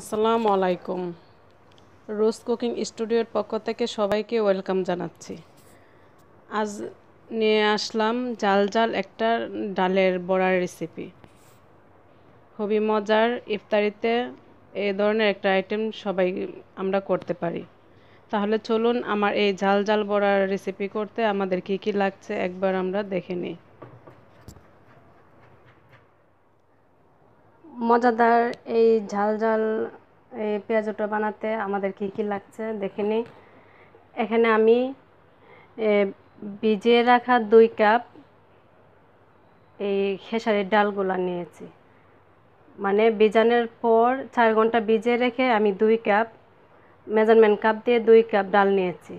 আসসালামু আলাইকুম রোজ কুকিং স্টুডিওর পক্ষ থেকে সবাইকে ওয়েলকাম জানাচ্ছি আজ নিয়ে আসলাম জাল জাল একটা ডালের বড়ার রেসিপি খুবই মজার ইফতারিতে এই ধরনের একটা আইটেম সবাই আমরা করতে পারি তাহলে চলুন আমার এই ঝাল ঝাল বড়ার রেসিপি করতে আমাদের কি কি লাগছে একবার আমরা দেখে নিই মজাদার এই ঝাল ঝাল এই পেঁয়াজটা বানাতে আমাদের কী কী লাগছে দেখে নিই এখানে আমি ভিজিয়ে রাখা দুই কাপ এই খেসারির ডালগুলা নিয়েছি মানে বিজানের পর চার ঘন্টা ভিজিয়ে রেখে আমি দুই কাপ মেজারমেন্ট কাপ দিয়ে দুই কাপ ডাল নিয়েছি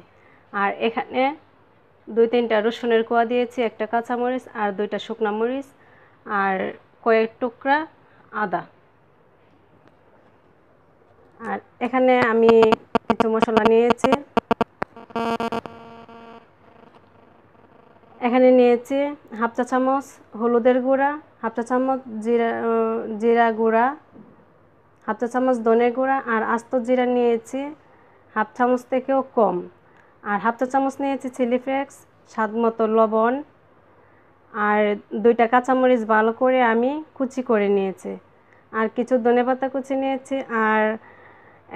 আর এখানে দুই তিনটা রসুনের কোয়া দিয়েছি একটা কাঁচামরিচ আর দুইটা শুকনা মরিচ আর কয়েক টুকরা আদা আর এখানে আমি কিছু মশলা নিয়েছি এখানে নিয়েছি হাফ চা চামচ হলুদের গুঁড়া হাফ চা চামচ জিরা জিরা গুঁড়া হাফ চা চামচ দনের গুঁড়া আর আস্ত জিরা নিয়েছি হাফ চামচ থেকেও কম আর হাফ চা চামচ নিয়েছি চিলি ফ্লেক্স স্বাদ মতো লবণ আর দুইটা কাঁচামরিচ ভালো করে আমি কুচি করে নিয়েছি আর কিছু ধনে পাতা কুচি নিয়েছি আর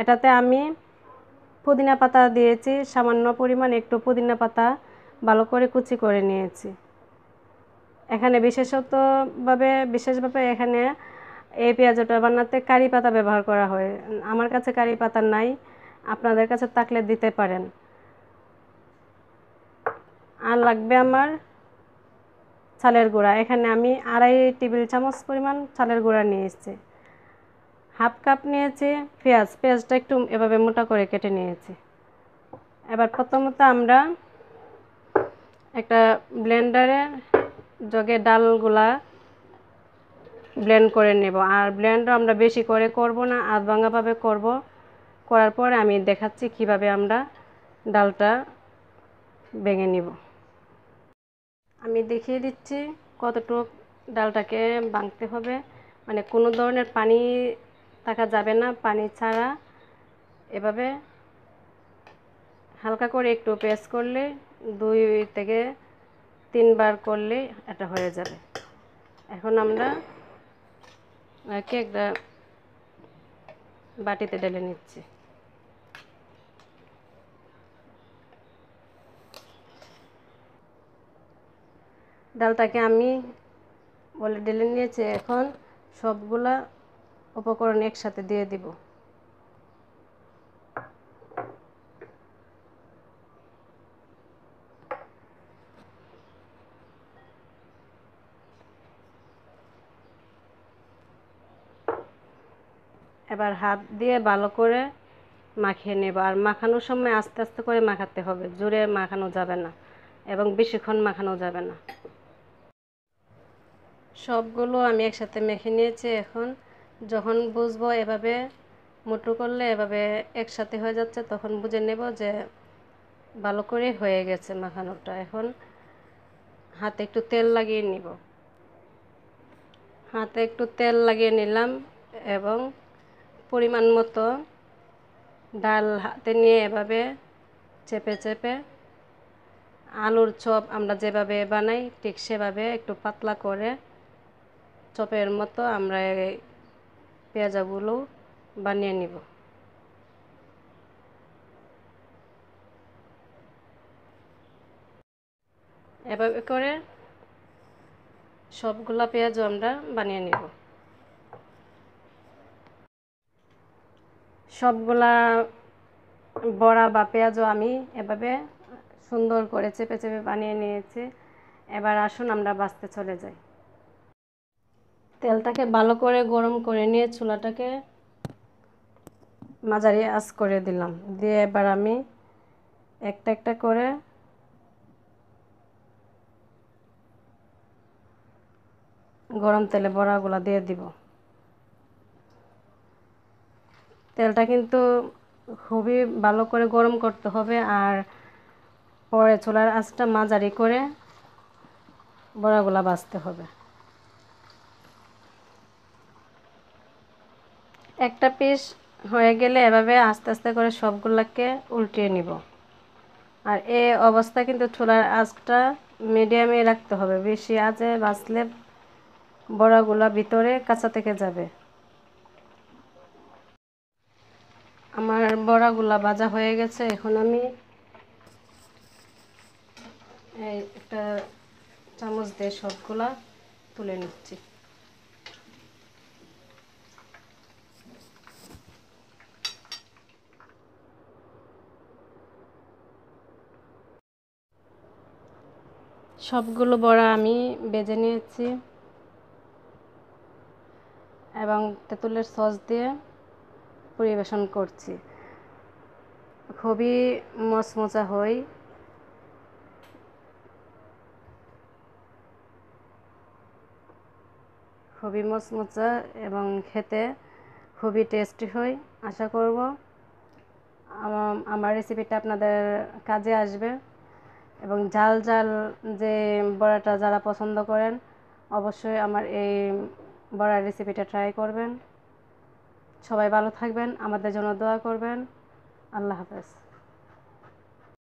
এটাতে আমি পুদিনা পাতা দিয়েছি সামান্য পরিমাণ একটু পুদিনা পাতা ভালো করে কুচি করে নিয়েছি এখানে বিশেষতভাবে বিশেষভাবে এখানে এই পেঁয়াজটা বানাতে কারি পাতা ব্যবহার করা হয় আমার কাছে কারি পাতা নাই আপনাদের কাছে তাকলে দিতে পারেন আর লাগবে আমার ছালের গুঁড়া এখানে আমি আড়াই টেবিল চামচ পরিমাণ ছালের গুঁড়া নিয়ে এসেছি হাফ কাপ নিয়েছি পেঁয়াজ পেঁয়াজটা একটু এভাবে মোটা করে কেটে নিয়েছি এবার প্রথমত আমরা একটা ব্লেন্ডারে জগে ডালগুলা ব্লেন্ড করে নেব আর ব্লেন্ডও আমরা বেশি করে করব না আধ ভাঙাভাবে করব করার পরে আমি দেখাচ্ছি কিভাবে আমরা ডালটা ভেঙে নিব আমি দেখিয়ে দিচ্ছি কতটুকু ডালটাকে ভাঙতে হবে মানে কোনো ধরনের পানি থাকা যাবে না পানি ছাড়া এভাবে হালকা করে একটু পেস্ট করলে দুই থেকে তিনবার করলে এটা হয়ে যাবে এখন আমরা কেকটা বাটিতে ঢেলে নিচ্ছি ডালটাকে আমি বলে ডেলে নিয়েছি এখন সবগুলা উপকরণ একসাথে দিয়ে দিব এবার হাত দিয়ে ভালো করে মাখিয়ে নেব আর মাখানোর সময় আস্তে আস্তে করে মাখাতে হবে জোরে মাখানো যাবে না এবং বেশিক্ষণ মাখানো যাবে না সবগুলো আমি একসাথে মেখে নিয়েছি এখন যখন বুঝবো এভাবে মোটু করলে এভাবে একসাথে হয়ে যাচ্ছে তখন বুঝে নেব যে ভালো করে হয়ে গেছে মাখানোটা এখন হাতে একটু তেল লাগিয়ে নিব হাতে একটু তেল লাগিয়ে নিলাম এবং পরিমাণ মতো ডাল হাতে নিয়ে এভাবে চেপে চেপে আলুর চপ আমরা যেভাবে বানাই ঠিক সেভাবে একটু পাতলা করে চপের মতো আমরা পেঁয়াজাগুলো বানিয়ে নিব এভাবে করে সবগুলা পেঁয়াজও আমরা বানিয়ে নিব সবগুলা বড়া বা পেঁয়াজও আমি এভাবে সুন্দর করে চেপে চেপে বানিয়ে নিয়েছি এবার আসুন আমরা বাঁচতে চলে যাই তেলটাকে ভালো করে গরম করে নিয়ে চুলাটাকে মাঝারি আঁচ করে দিলাম দিয়ে এবার আমি একটা একটা করে গরম তেলে বড়াগুলা দিয়ে দিব তেলটা কিন্তু খুবই ভালো করে গরম করতে হবে আর পরে চুলার আঁচটা মাঝারি করে বড়াগুলা বাঁচতে হবে একটা পিস হয়ে গেলে এভাবে আস্তে আস্তে করে সবগুলোকে উল্টিয়ে নিব আর এ অবস্থা কিন্তু ছোলার আঁচটা মিডিয়ামে রাখতে হবে বেশি আজে বাঁচলে বড়াগুলো ভিতরে কাঁচা থেকে যাবে আমার বড়াগুলা ভাজা হয়ে গেছে এখন আমি এই একটা চামচ দিয়ে সবগুলা তুলে নিচ্ছি সবগুলো বড়া আমি বেজে নিয়েছি এবং তেঁতুলের সস দিয়ে পরিবেশন করছি খুবই মচমচা হই খুবই মচমচা এবং খেতে খুবই টেস্টি হই আশা করব আমার রেসিপিটা আপনাদের কাজে আসবে এবং ঝাল ঝাল যে বড়াটা যারা পছন্দ করেন অবশ্যই আমার এই বড়ার রেসিপিটা ট্রাই করবেন সবাই ভালো থাকবেন আমাদের জন্য দোয়া করবেন আল্লাহ হাফেজ